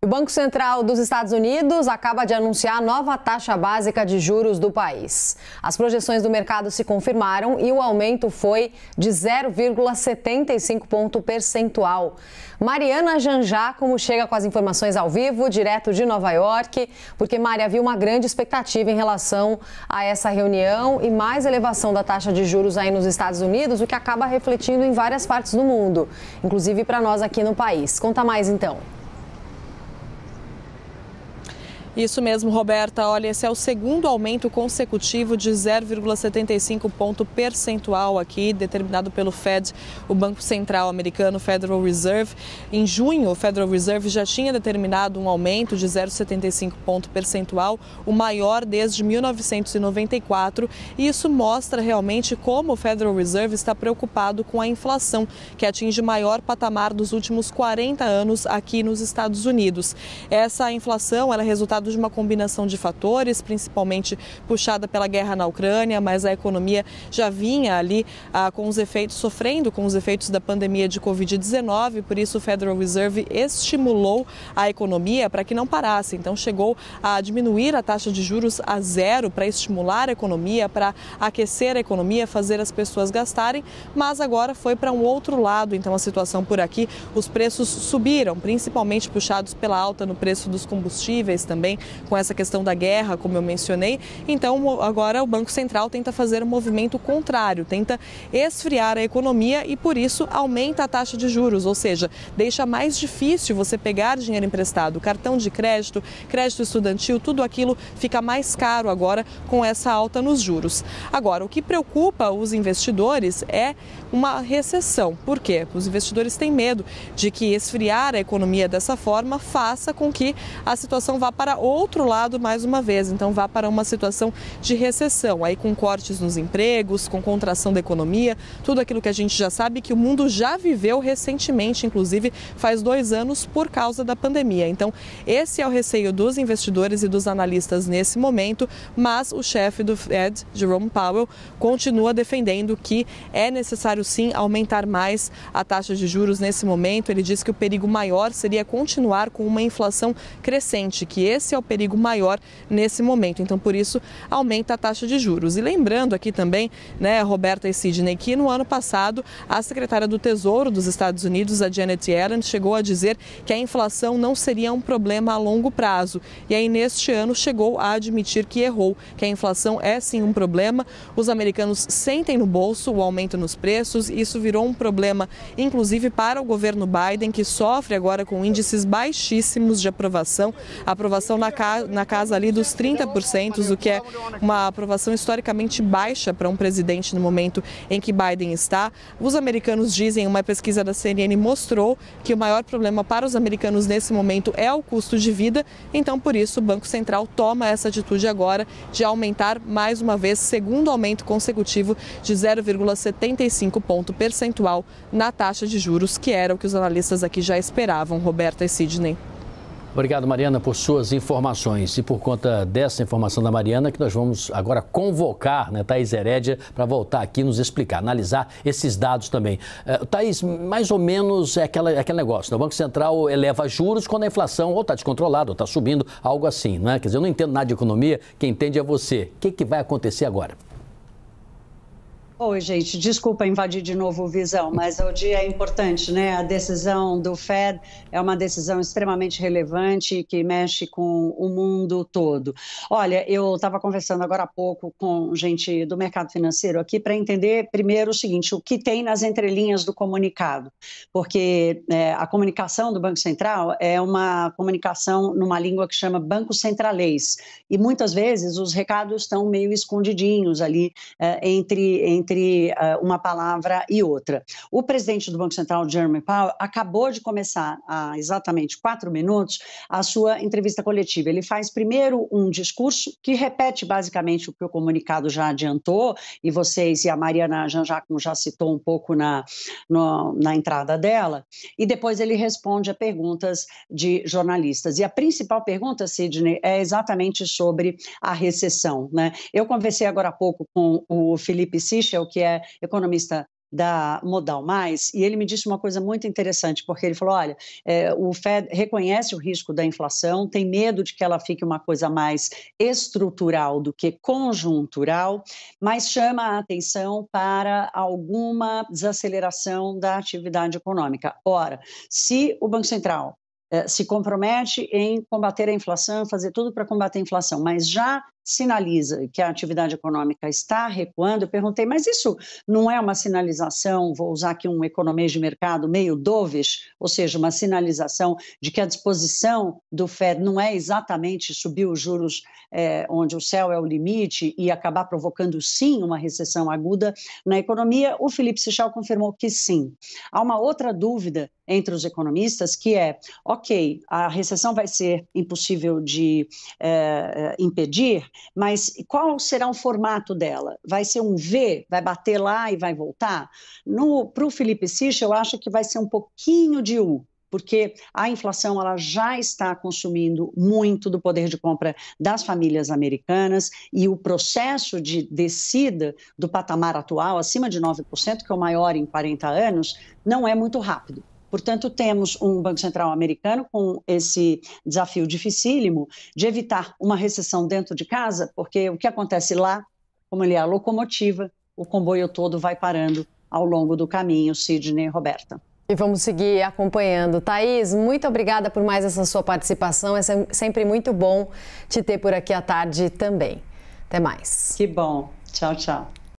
O Banco Central dos Estados Unidos acaba de anunciar a nova taxa básica de juros do país. As projeções do mercado se confirmaram e o aumento foi de 0,75 ponto percentual. Mariana Janjá, como chega com as informações ao vivo, direto de Nova York, porque Maria havia uma grande expectativa em relação a essa reunião e mais elevação da taxa de juros aí nos Estados Unidos, o que acaba refletindo em várias partes do mundo, inclusive para nós aqui no país. Conta mais então. Isso mesmo, Roberta. Olha, esse é o segundo aumento consecutivo de 0,75 ponto percentual aqui, determinado pelo Fed, o Banco Central americano, Federal Reserve. Em junho, o Federal Reserve já tinha determinado um aumento de 0,75 ponto percentual, o maior desde 1994. E isso mostra realmente como o Federal Reserve está preocupado com a inflação, que atinge o maior patamar dos últimos 40 anos aqui nos Estados Unidos. Essa inflação ela é resultado resultado de uma combinação de fatores, principalmente puxada pela guerra na Ucrânia, mas a economia já vinha ali ah, com os efeitos, sofrendo com os efeitos da pandemia de Covid-19, por isso o Federal Reserve estimulou a economia para que não parasse. Então chegou a diminuir a taxa de juros a zero para estimular a economia, para aquecer a economia, fazer as pessoas gastarem, mas agora foi para um outro lado. Então a situação por aqui, os preços subiram, principalmente puxados pela alta no preço dos combustíveis também, com essa questão da guerra, como eu mencionei. Então, agora o Banco Central tenta fazer um movimento contrário, tenta esfriar a economia e, por isso, aumenta a taxa de juros, ou seja, deixa mais difícil você pegar dinheiro emprestado. Cartão de crédito, crédito estudantil, tudo aquilo fica mais caro agora com essa alta nos juros. Agora, o que preocupa os investidores é uma recessão. Por quê? Os investidores têm medo de que esfriar a economia dessa forma faça com que a situação vá para outro lado mais uma vez. Então, vá para uma situação de recessão, aí com cortes nos empregos, com contração da economia, tudo aquilo que a gente já sabe que o mundo já viveu recentemente, inclusive faz dois anos, por causa da pandemia. Então, esse é o receio dos investidores e dos analistas nesse momento, mas o chefe do Fed, Jerome Powell, continua defendendo que é necessário sim aumentar mais a taxa de juros nesse momento. Ele diz que o perigo maior seria continuar com uma inflação crescente, que esse esse é o perigo maior nesse momento. Então, por isso, aumenta a taxa de juros. E lembrando aqui também, né, Roberta e Sidney, que no ano passado a secretária do Tesouro dos Estados Unidos, a Janet Yellen, chegou a dizer que a inflação não seria um problema a longo prazo. E aí, neste ano, chegou a admitir que errou, que a inflação é sim um problema. Os americanos sentem no bolso o aumento nos preços, e isso virou um problema, inclusive, para o governo Biden, que sofre agora com índices baixíssimos de aprovação. A aprovação estão na, ca, na casa ali dos 30%, o que é uma aprovação historicamente baixa para um presidente no momento em que Biden está. Os americanos dizem, uma pesquisa da CNN mostrou que o maior problema para os americanos nesse momento é o custo de vida, então por isso o Banco Central toma essa atitude agora de aumentar mais uma vez, segundo aumento consecutivo de 0,75 ponto percentual na taxa de juros, que era o que os analistas aqui já esperavam, Roberta e Sidney. Obrigado, Mariana, por suas informações. E por conta dessa informação da Mariana, que nós vamos agora convocar né, Thaís Herédia para voltar aqui nos explicar, analisar esses dados também. Uh, Thaís, mais ou menos é, aquela, é aquele negócio: né? o Banco Central eleva juros quando a inflação ou está descontrolada ou está subindo, algo assim. Né? Quer dizer, eu não entendo nada de economia, quem entende é você. O que, que vai acontecer agora? Oi, gente, desculpa invadir de novo o Visão, mas o dia é importante, né? A decisão do Fed é uma decisão extremamente relevante que mexe com o mundo todo. Olha, eu estava conversando agora há pouco com gente do mercado financeiro aqui para entender primeiro o seguinte: o que tem nas entrelinhas do comunicado, porque é, a comunicação do Banco Central é uma comunicação numa língua que chama banco centralês, e muitas vezes os recados estão meio escondidinhos ali é, entre, entre entre uh, uma palavra e outra. O presidente do Banco Central, Jeremy Powell, acabou de começar há exatamente quatro minutos a sua entrevista coletiva. Ele faz primeiro um discurso que repete basicamente o que o comunicado já adiantou, e vocês e a Mariana Janjacum já citou um pouco na, no, na entrada dela, e depois ele responde a perguntas de jornalistas. E a principal pergunta, Sidney, é exatamente sobre a recessão. Né? Eu conversei agora há pouco com o Felipe Sichel, Mitchell, que é economista da Modal Mais, e ele me disse uma coisa muito interessante, porque ele falou: olha, é, o Fed reconhece o risco da inflação, tem medo de que ela fique uma coisa mais estrutural do que conjuntural, mas chama a atenção para alguma desaceleração da atividade econômica. Ora, se o Banco Central é, se compromete em combater a inflação, fazer tudo para combater a inflação, mas já sinaliza que a atividade econômica está recuando, eu perguntei, mas isso não é uma sinalização, vou usar aqui um economês de mercado meio dovish, ou seja, uma sinalização de que a disposição do Fed não é exatamente subir os juros é, onde o céu é o limite e acabar provocando, sim, uma recessão aguda na economia? O Felipe Sichel confirmou que sim. Há uma outra dúvida entre os economistas, que é, ok, a recessão vai ser impossível de é, impedir, mas qual será o formato dela? Vai ser um V? Vai bater lá e vai voltar? Para o Felipe Sich, eu acho que vai ser um pouquinho de U porque a inflação ela já está consumindo muito do poder de compra das famílias americanas e o processo de descida do patamar atual, acima de 9%, que é o maior em 40 anos, não é muito rápido. Portanto, temos um Banco Central americano com esse desafio dificílimo de evitar uma recessão dentro de casa, porque o que acontece lá, como ele é a locomotiva, o comboio todo vai parando ao longo do caminho, Sidney e Roberta. E vamos seguir acompanhando. Thaís, muito obrigada por mais essa sua participação. É sempre muito bom te ter por aqui à tarde também. Até mais. Que bom. Tchau, tchau.